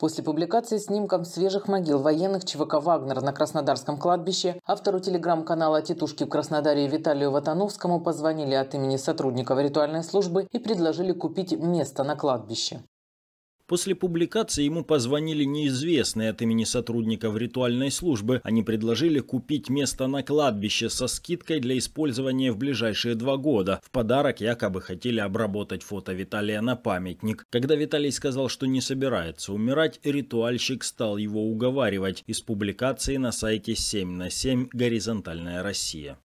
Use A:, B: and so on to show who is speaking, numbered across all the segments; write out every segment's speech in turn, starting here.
A: После публикации снимком свежих могил военных ЧВК «Вагнер» на Краснодарском кладбище автору телеграм-канала «Тетушки» в Краснодаре Виталию Ватановскому позвонили от имени сотрудников ритуальной службы и предложили купить место на кладбище.
B: После публикации ему позвонили неизвестные от имени сотрудников ритуальной службы. Они предложили купить место на кладбище со скидкой для использования в ближайшие два года. В подарок якобы хотели обработать фото Виталия на памятник. Когда Виталий сказал, что не собирается умирать, ритуальщик стал его уговаривать из публикации на сайте 7 на 7 «Горизонтальная Россия».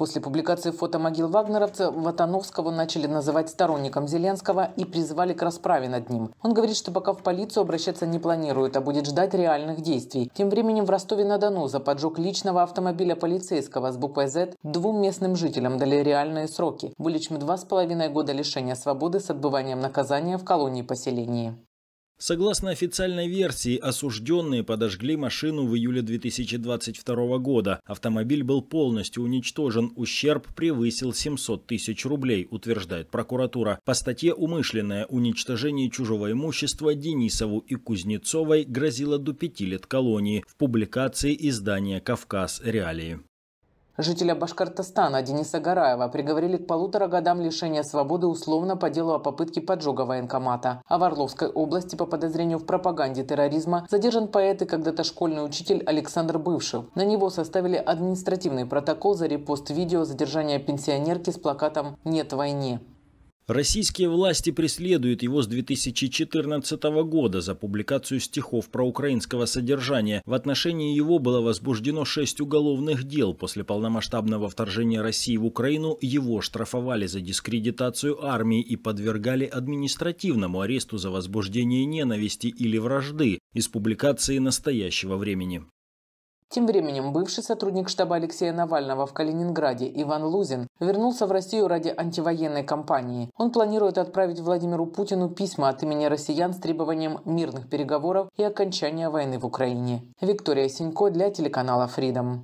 A: После публикации фото могил вагнеровца Ватановского начали называть сторонником Зеленского и призывали к расправе над ним. Он говорит, что пока в полицию обращаться не планирует, а будет ждать реальных действий. Тем временем в Ростове-на-Дону за поджог личного автомобиля полицейского с буквой Z двум местным жителям дали реальные сроки. Более чем два с половиной года лишения свободы с отбыванием наказания в колонии-поселении.
B: Согласно официальной версии, осужденные подожгли машину в июле 2022 года. Автомобиль был полностью уничтожен, ущерб превысил 700 тысяч рублей, утверждает прокуратура. По статье «Умышленное уничтожение чужого имущества» Денисову и Кузнецовой грозило до пяти лет колонии в публикации издания «Кавказ. Реалии».
A: Жителя Башкортостана Дениса Гараева приговорили к полутора годам лишения свободы условно по делу о попытке поджога военкомата. А в Орловской области по подозрению в пропаганде терроризма задержан поэт и когда-то школьный учитель Александр Бывшев. На него составили административный протокол за репост видео задержания пенсионерки с плакатом «Нет войне». Российские власти
B: преследуют его с 2014 года за публикацию стихов про украинского содержания. В отношении его было возбуждено 6 уголовных дел. После полномасштабного вторжения России в Украину его штрафовали за дискредитацию армии и подвергали административному аресту за возбуждение ненависти или вражды из публикации настоящего времени.
A: Тем временем бывший сотрудник штаба Алексея Навального в Калининграде Иван Лузин вернулся в Россию ради антивоенной кампании. Он планирует отправить Владимиру Путину письма от имени россиян с требованием мирных переговоров и окончания войны в Украине. Виктория Синько для телеканала Freedom.